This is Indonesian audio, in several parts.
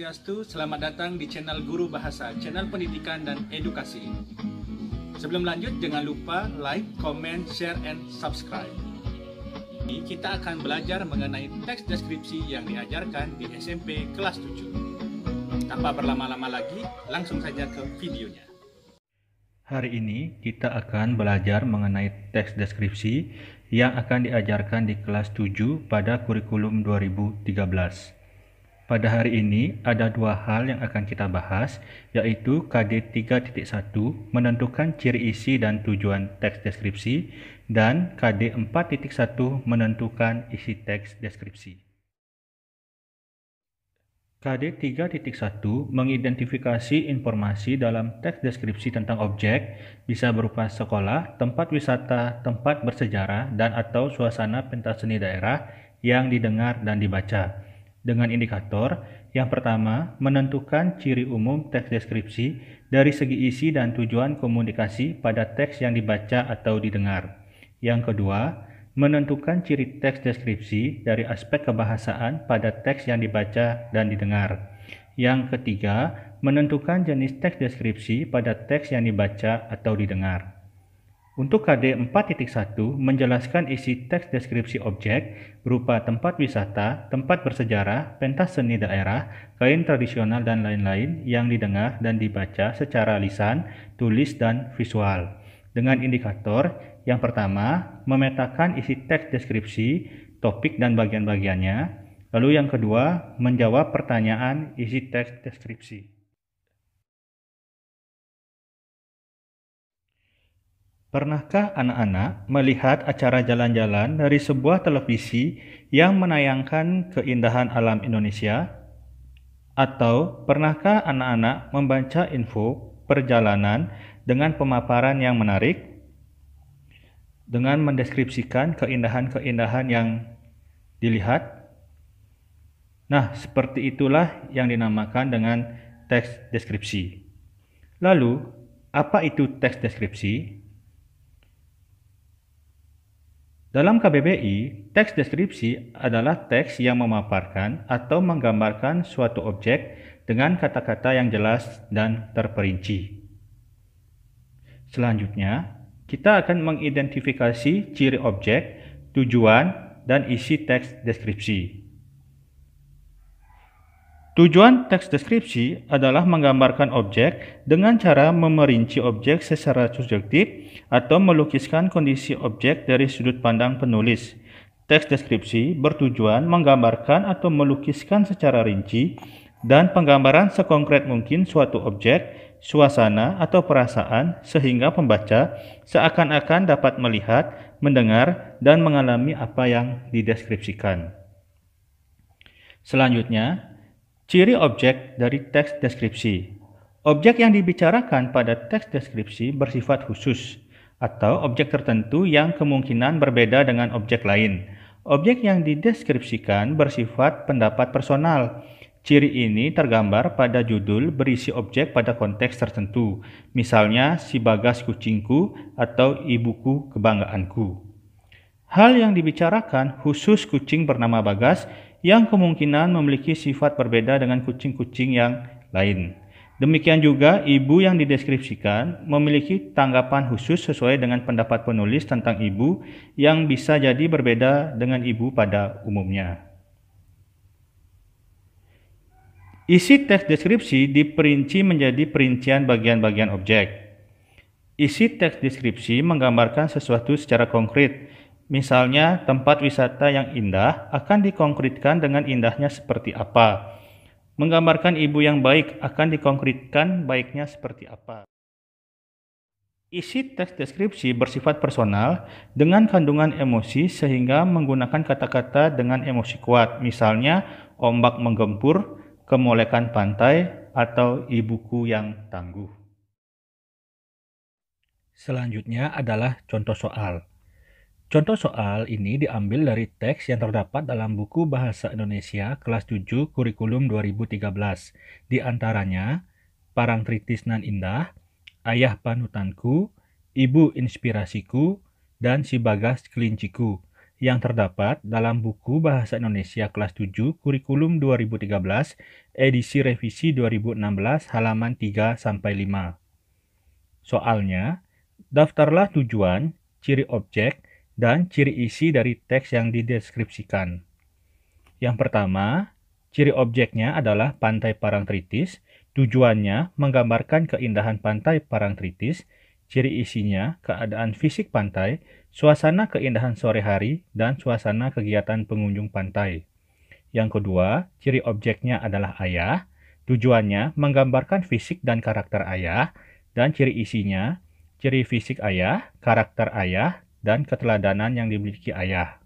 Swastiastu, selamat datang di channel Guru Bahasa, channel pendidikan dan edukasi. Sebelum lanjut, jangan lupa like, comment, share, and subscribe. Ini kita akan belajar mengenai teks deskripsi yang diajarkan di SMP kelas 7. Tanpa berlama-lama lagi, langsung saja ke videonya. Hari ini kita akan belajar mengenai teks deskripsi yang akan diajarkan di kelas 7 pada kurikulum 2013. Pada hari ini ada dua hal yang akan kita bahas, yaitu KD 3.1 menentukan ciri isi dan tujuan teks deskripsi dan KD 4.1 menentukan isi teks deskripsi. KD 3.1 mengidentifikasi informasi dalam teks deskripsi tentang objek bisa berupa sekolah, tempat wisata, tempat bersejarah, dan atau suasana pentas seni daerah yang didengar dan dibaca dengan indikator yang pertama menentukan ciri umum teks deskripsi dari segi isi dan tujuan komunikasi pada teks yang dibaca atau didengar. Yang kedua, menentukan ciri teks deskripsi dari aspek kebahasaan pada teks yang dibaca dan didengar. Yang ketiga, menentukan jenis teks deskripsi pada teks yang dibaca atau didengar. Untuk KD 4.1 menjelaskan isi teks deskripsi objek berupa tempat wisata, tempat bersejarah, pentas seni daerah, kain tradisional dan lain-lain yang didengar dan dibaca secara lisan, tulis dan visual. Dengan indikator yang pertama, memetakan isi teks deskripsi, topik dan bagian-bagiannya. Lalu yang kedua, menjawab pertanyaan isi teks deskripsi. Pernahkah anak-anak melihat acara jalan-jalan dari sebuah televisi yang menayangkan keindahan alam Indonesia? Atau pernahkah anak-anak membaca info perjalanan dengan pemaparan yang menarik? Dengan mendeskripsikan keindahan-keindahan yang dilihat? Nah, seperti itulah yang dinamakan dengan teks deskripsi. Lalu, apa itu teks deskripsi? Dalam KBBI, teks deskripsi adalah teks yang memaparkan atau menggambarkan suatu objek dengan kata-kata yang jelas dan terperinci. Selanjutnya, kita akan mengidentifikasi ciri objek, tujuan, dan isi teks deskripsi. Tujuan teks deskripsi adalah menggambarkan objek dengan cara memerinci objek secara subjektif atau melukiskan kondisi objek dari sudut pandang penulis. Teks deskripsi bertujuan menggambarkan atau melukiskan secara rinci dan penggambaran sekonkret mungkin suatu objek, suasana, atau perasaan sehingga pembaca seakan-akan dapat melihat, mendengar, dan mengalami apa yang dideskripsikan. Selanjutnya, Ciri objek dari teks deskripsi. Objek yang dibicarakan pada teks deskripsi bersifat khusus atau objek tertentu yang kemungkinan berbeda dengan objek lain. Objek yang dideskripsikan bersifat pendapat personal. Ciri ini tergambar pada judul berisi objek pada konteks tertentu, misalnya si bagas kucingku atau ibuku kebanggaanku. Hal yang dibicarakan khusus kucing bernama Bagas yang kemungkinan memiliki sifat berbeda dengan kucing-kucing yang lain. Demikian juga, ibu yang dideskripsikan memiliki tanggapan khusus sesuai dengan pendapat penulis tentang ibu yang bisa jadi berbeda dengan ibu pada umumnya. Isi teks deskripsi diperinci menjadi perincian bagian-bagian objek. Isi teks deskripsi menggambarkan sesuatu secara konkret, Misalnya, tempat wisata yang indah akan dikonkretkan dengan indahnya seperti apa. Menggambarkan ibu yang baik akan dikonkretkan baiknya seperti apa. Isi teks deskripsi bersifat personal dengan kandungan emosi sehingga menggunakan kata-kata dengan emosi kuat, misalnya ombak menggempur, kemolekan pantai, atau ibuku yang tangguh. Selanjutnya adalah contoh soal. Contoh soal ini diambil dari teks yang terdapat dalam buku Bahasa Indonesia kelas 7 kurikulum 2013. Di antaranya, Parangtritis Nan Indah, Ayah Panutanku, Ibu Inspirasiku, dan Si Bagas Kelinciku yang terdapat dalam buku Bahasa Indonesia kelas 7 kurikulum 2013 edisi revisi 2016 halaman 3 sampai 5. Soalnya, daftarlah tujuan, ciri objek, dan ciri isi dari teks yang dideskripsikan. Yang pertama, ciri objeknya adalah Pantai Parangtritis. Tujuannya menggambarkan keindahan Pantai Parangtritis, ciri isinya keadaan fisik pantai, suasana keindahan sore hari, dan suasana kegiatan pengunjung pantai. Yang kedua, ciri objeknya adalah ayah. Tujuannya menggambarkan fisik dan karakter ayah, dan ciri isinya, ciri fisik ayah, karakter ayah, dan keteladanan yang dimiliki ayah.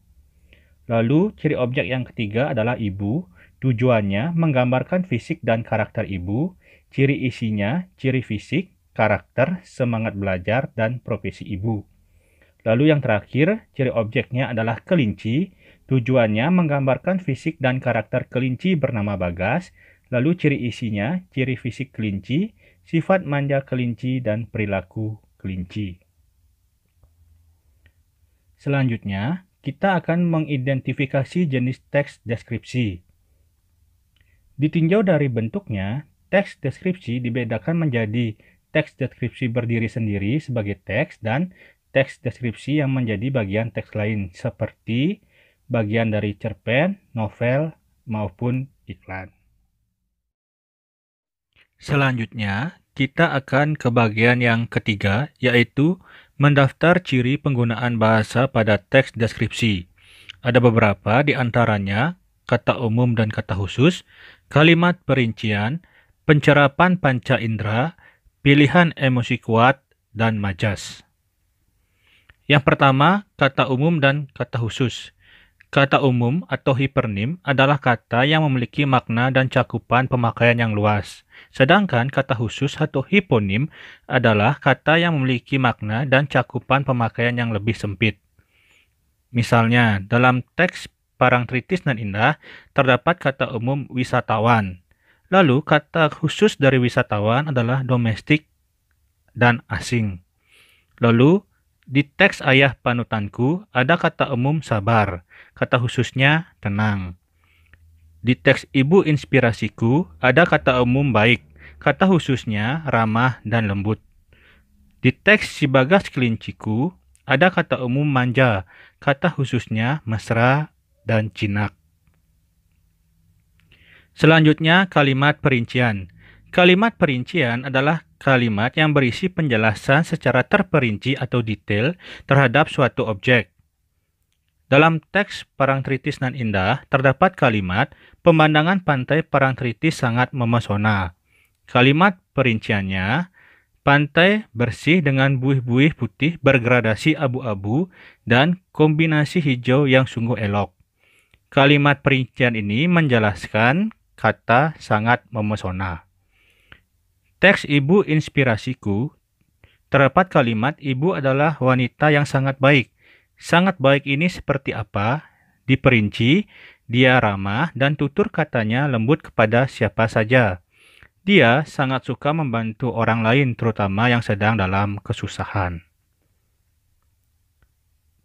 Lalu, ciri objek yang ketiga adalah ibu. Tujuannya menggambarkan fisik dan karakter ibu, ciri isinya, ciri fisik, karakter, semangat belajar, dan profesi ibu. Lalu yang terakhir, ciri objeknya adalah kelinci. Tujuannya menggambarkan fisik dan karakter kelinci bernama Bagas, lalu ciri isinya, ciri fisik kelinci, sifat manja kelinci, dan perilaku kelinci. Selanjutnya, kita akan mengidentifikasi jenis teks deskripsi. Ditinjau dari bentuknya, teks deskripsi dibedakan menjadi teks deskripsi berdiri sendiri sebagai teks dan teks deskripsi yang menjadi bagian teks lain seperti bagian dari cerpen, novel, maupun iklan. Selanjutnya, kita akan ke bagian yang ketiga yaitu Mendaftar ciri penggunaan bahasa pada teks deskripsi. Ada beberapa di antaranya kata umum dan kata khusus, kalimat perincian, pencerapan panca indera, pilihan emosi kuat, dan majas. Yang pertama, kata umum dan kata khusus. Kata umum atau hipernim adalah kata yang memiliki makna dan cakupan pemakaian yang luas. Sedangkan kata khusus atau hiponim adalah kata yang memiliki makna dan cakupan pemakaian yang lebih sempit. Misalnya, dalam teks Parangtritis dan Indah terdapat kata umum wisatawan. Lalu kata khusus dari wisatawan adalah domestik dan asing. Lalu di teks ayah panutanku ada kata umum sabar, kata khususnya tenang. Di teks ibu inspirasiku ada kata umum baik, kata khususnya ramah dan lembut. Di teks si bagas kelinciku ada kata umum manja, kata khususnya mesra dan jinak. Selanjutnya kalimat perincian. Kalimat perincian adalah kalimat yang berisi penjelasan secara terperinci atau detail terhadap suatu objek. Dalam teks Parangtritis nan indah terdapat kalimat pemandangan pantai Parangtritis sangat memesona. Kalimat perinciannya pantai bersih dengan buih-buih putih bergradasi abu-abu dan kombinasi hijau yang sungguh elok. Kalimat perincian ini menjelaskan kata sangat memesona. Teks Ibu Inspirasiku terdapat kalimat ibu adalah wanita yang sangat baik. Sangat baik ini seperti apa? Diperinci, dia ramah dan tutur katanya lembut kepada siapa saja. Dia sangat suka membantu orang lain terutama yang sedang dalam kesusahan.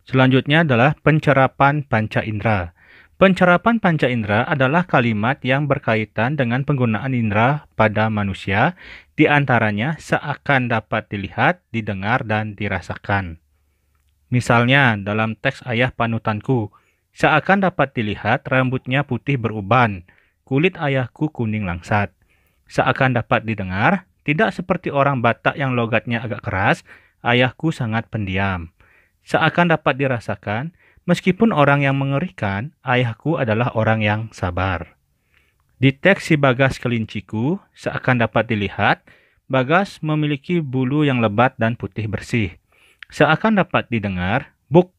Selanjutnya adalah pencerapan panca indera. Pencerapan panca indera adalah kalimat yang berkaitan dengan penggunaan indera pada manusia di antaranya seakan dapat dilihat, didengar, dan dirasakan. Misalnya dalam teks ayah panutanku, seakan dapat dilihat rambutnya putih beruban, kulit ayahku kuning langsat. Seakan dapat didengar, tidak seperti orang Batak yang logatnya agak keras, ayahku sangat pendiam. Seakan dapat dirasakan, meskipun orang yang mengerikan, ayahku adalah orang yang sabar. Di Bagas kelinciku, seakan dapat dilihat, Bagas memiliki bulu yang lebat dan putih bersih. Seakan dapat didengar, buk,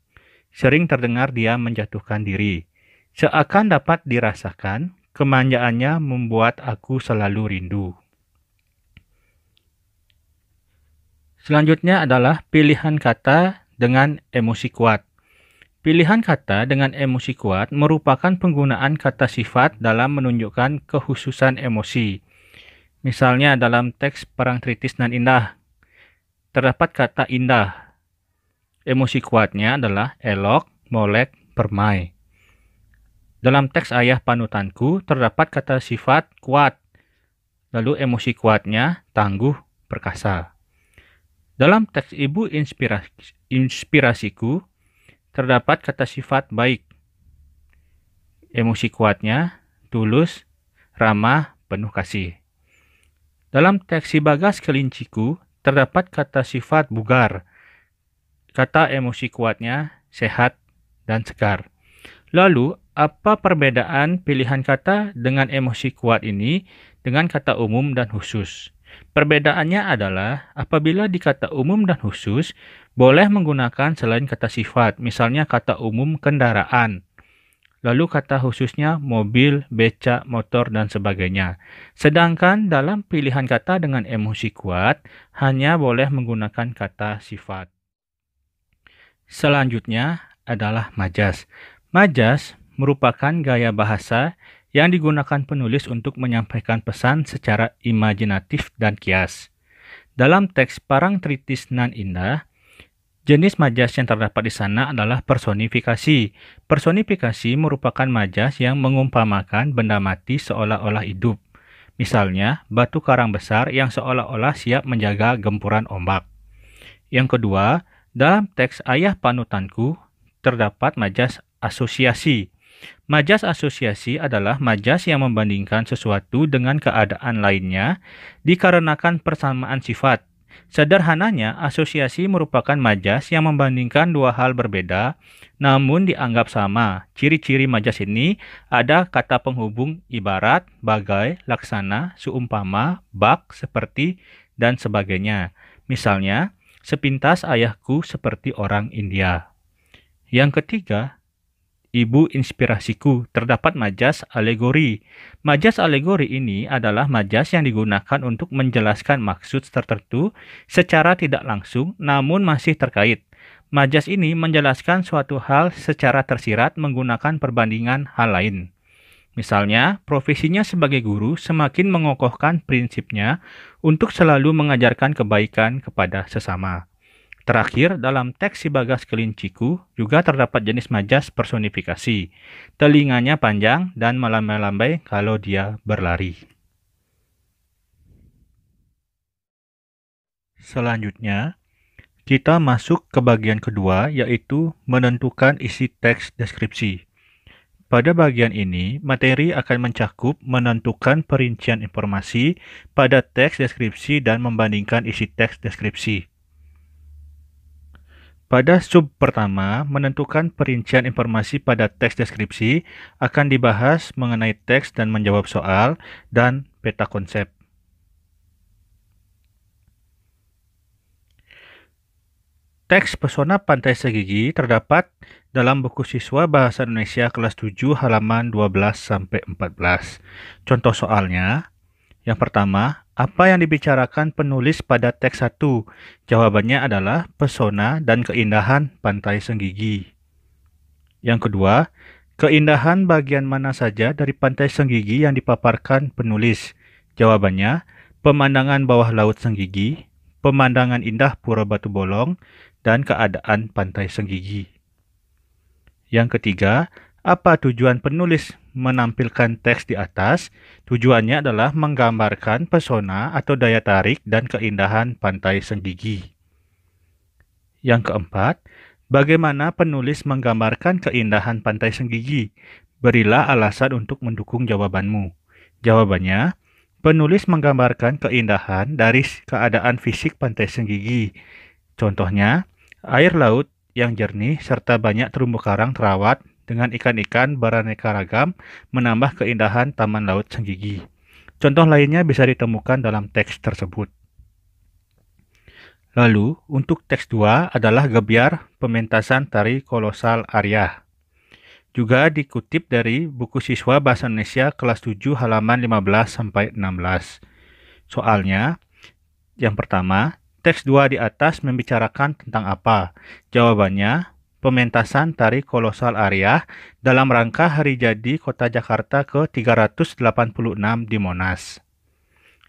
sering terdengar dia menjatuhkan diri. Seakan dapat dirasakan, kemanjaannya membuat aku selalu rindu. Selanjutnya adalah pilihan kata dengan emosi kuat. Pilihan kata dengan emosi kuat merupakan penggunaan kata sifat dalam menunjukkan kehususan emosi. Misalnya dalam teks Perang Tritis dan Indah, terdapat kata indah. Emosi kuatnya adalah elok, molek, permai. Dalam teks ayah panutanku terdapat kata sifat kuat, lalu emosi kuatnya tangguh, perkasa. Dalam teks ibu inspirasi, inspirasiku terdapat kata sifat baik. Emosi kuatnya tulus, ramah, penuh kasih. Dalam teksi bagas kelinciku terdapat kata sifat bugar. Kata emosi kuatnya sehat dan segar. Lalu, apa perbedaan pilihan kata dengan emosi kuat ini dengan kata umum dan khusus? Perbedaannya adalah apabila di kata umum dan khusus, boleh menggunakan selain kata sifat, misalnya kata umum kendaraan, lalu kata khususnya mobil, becak, motor, dan sebagainya. Sedangkan dalam pilihan kata dengan emosi kuat, hanya boleh menggunakan kata sifat. Selanjutnya adalah majas. Majas merupakan gaya bahasa yang digunakan penulis untuk menyampaikan pesan secara imajinatif dan kias. Dalam teks Parang Parangtritis Nan Indah, Jenis majas yang terdapat di sana adalah personifikasi. Personifikasi merupakan majas yang mengumpamakan benda mati seolah-olah hidup. Misalnya, batu karang besar yang seolah-olah siap menjaga gempuran ombak. Yang kedua, dalam teks Ayah Panutanku terdapat majas asosiasi. Majas asosiasi adalah majas yang membandingkan sesuatu dengan keadaan lainnya dikarenakan persamaan sifat Sederhananya, asosiasi merupakan majas yang membandingkan dua hal berbeda, namun dianggap sama. Ciri-ciri majas ini ada kata penghubung ibarat, bagai, laksana, seumpama, bak, seperti, dan sebagainya. Misalnya, sepintas ayahku seperti orang India. Yang ketiga, Ibu Inspirasiku terdapat majas alegori. Majas alegori ini adalah majas yang digunakan untuk menjelaskan maksud tertentu secara tidak langsung namun masih terkait. Majas ini menjelaskan suatu hal secara tersirat menggunakan perbandingan hal lain. Misalnya, profesinya sebagai guru semakin mengokohkan prinsipnya untuk selalu mengajarkan kebaikan kepada sesama. Terakhir, dalam teks si bagas kelinciku juga terdapat jenis majas personifikasi. Telinganya panjang dan melambai-lambai kalau dia berlari. Selanjutnya, kita masuk ke bagian kedua yaitu menentukan isi teks deskripsi. Pada bagian ini, materi akan mencakup menentukan perincian informasi pada teks deskripsi dan membandingkan isi teks deskripsi. Pada sub pertama, menentukan perincian informasi pada teks deskripsi akan dibahas mengenai teks dan menjawab soal dan peta konsep. Teks Pesona Pantai Segigi terdapat dalam buku siswa Bahasa Indonesia kelas 7 halaman 12 sampai 14. Contoh soalnya, yang pertama, apa yang dibicarakan penulis pada teks 1? Jawabannya adalah pesona dan keindahan pantai Senggigi. Yang kedua, keindahan bagian mana saja dari pantai Senggigi yang dipaparkan penulis? Jawabannya, pemandangan bawah laut Senggigi, pemandangan indah Pura Batu Bolong, dan keadaan pantai Senggigi. Yang ketiga, apa tujuan penulis menampilkan teks di atas, tujuannya adalah menggambarkan pesona atau daya tarik dan keindahan pantai Senggigi. Yang keempat, bagaimana penulis menggambarkan keindahan pantai Senggigi? Berilah alasan untuk mendukung jawabanmu. Jawabannya, penulis menggambarkan keindahan dari keadaan fisik pantai Senggigi. Contohnya, air laut yang jernih serta banyak terumbu karang terawat dengan ikan-ikan beraneka ragam menambah keindahan Taman Laut Senggigi. Contoh lainnya bisa ditemukan dalam teks tersebut. Lalu, untuk teks 2 adalah Gebiar Pementasan Tari Kolosal Arya. Juga dikutip dari buku siswa Bahasa Indonesia kelas 7 halaman 15-16. Soalnya, yang pertama, teks 2 di atas membicarakan tentang apa? Jawabannya, pementasan tari kolosal Arya dalam rangka hari jadi Kota Jakarta ke-386 di Monas.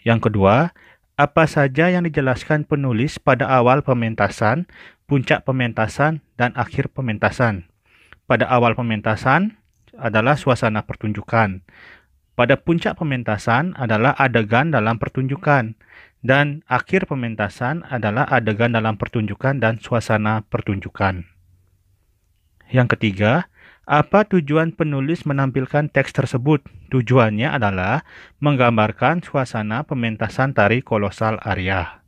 Yang kedua, apa saja yang dijelaskan penulis pada awal pementasan, puncak pementasan, dan akhir pementasan. Pada awal pementasan adalah suasana pertunjukan. Pada puncak pementasan adalah adegan dalam pertunjukan dan akhir pementasan adalah adegan dalam pertunjukan dan suasana pertunjukan. Yang ketiga, apa tujuan penulis menampilkan teks tersebut? Tujuannya adalah menggambarkan suasana pementasan tari kolosal Arya.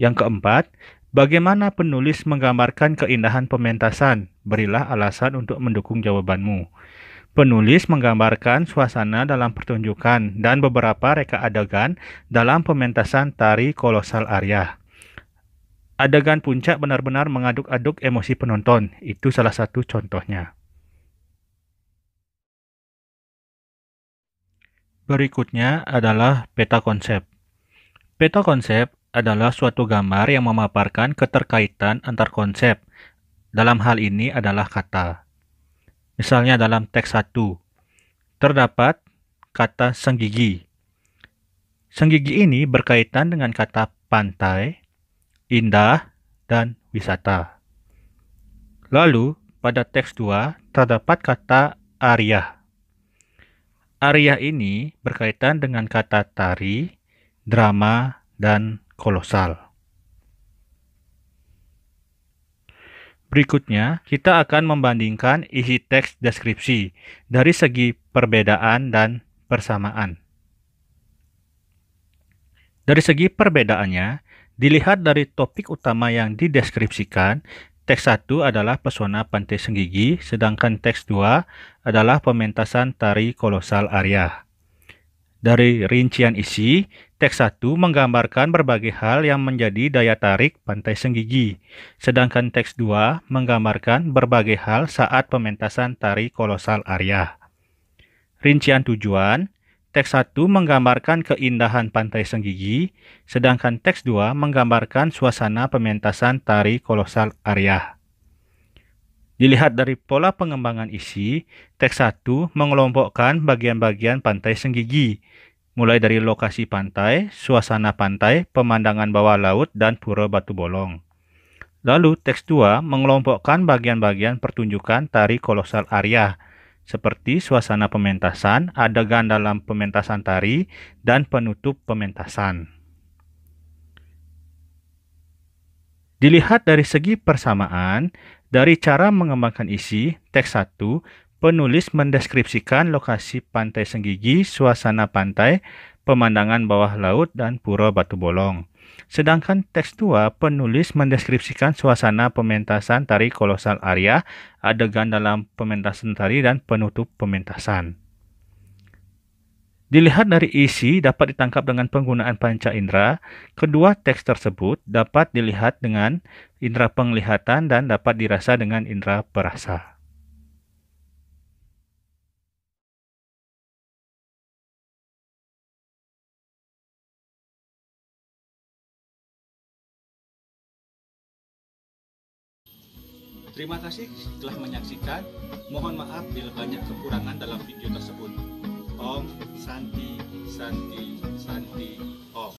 Yang keempat, bagaimana penulis menggambarkan keindahan pementasan? Berilah alasan untuk mendukung jawabanmu. Penulis menggambarkan suasana dalam pertunjukan dan beberapa reka adegan dalam pementasan tari kolosal Arya. Adegan puncak benar-benar mengaduk-aduk emosi penonton. Itu salah satu contohnya. Berikutnya adalah peta konsep. Peta konsep adalah suatu gambar yang memaparkan keterkaitan antar konsep. Dalam hal ini adalah kata. Misalnya dalam teks 1, terdapat kata senggigi. Senggigi ini berkaitan dengan kata pantai indah, dan wisata. Lalu, pada teks 2 terdapat kata Arya. Arya ini berkaitan dengan kata tari, drama, dan kolosal. Berikutnya, kita akan membandingkan isi teks deskripsi dari segi perbedaan dan persamaan. Dari segi perbedaannya, Dilihat dari topik utama yang dideskripsikan, teks 1 adalah pesona Pantai Senggigi, sedangkan teks 2 adalah pementasan tari kolosal Arya. Dari rincian isi, teks 1 menggambarkan berbagai hal yang menjadi daya tarik Pantai Senggigi, sedangkan teks 2 menggambarkan berbagai hal saat pementasan tari kolosal Arya. Rincian tujuan, Teks 1 menggambarkan keindahan Pantai Senggigi, sedangkan teks 2 menggambarkan suasana pementasan tari kolosal Arya. Dilihat dari pola pengembangan isi, teks 1 mengelompokkan bagian-bagian pantai Senggigi, mulai dari lokasi pantai, suasana pantai, pemandangan bawah laut, dan pura batu bolong. Lalu teks 2 mengelompokkan bagian-bagian pertunjukan tari kolosal Arya, seperti suasana pementasan, adegan dalam pementasan tari, dan penutup pementasan. Dilihat dari segi persamaan, dari cara mengembangkan isi, teks 1, penulis mendeskripsikan lokasi pantai Senggigi, suasana pantai, pemandangan bawah laut, dan pura batu bolong. Sedangkan teks tua, penulis mendeskripsikan suasana pementasan tari kolosal Arya, adegan dalam pementasan tari, dan penutup pementasan. Dilihat dari isi dapat ditangkap dengan penggunaan panca indera, kedua teks tersebut dapat dilihat dengan indera penglihatan dan dapat dirasa dengan indera perasa. Terima kasih telah menyaksikan. Mohon maaf bila banyak kekurangan dalam video tersebut. Om Santi Santi Santi Om.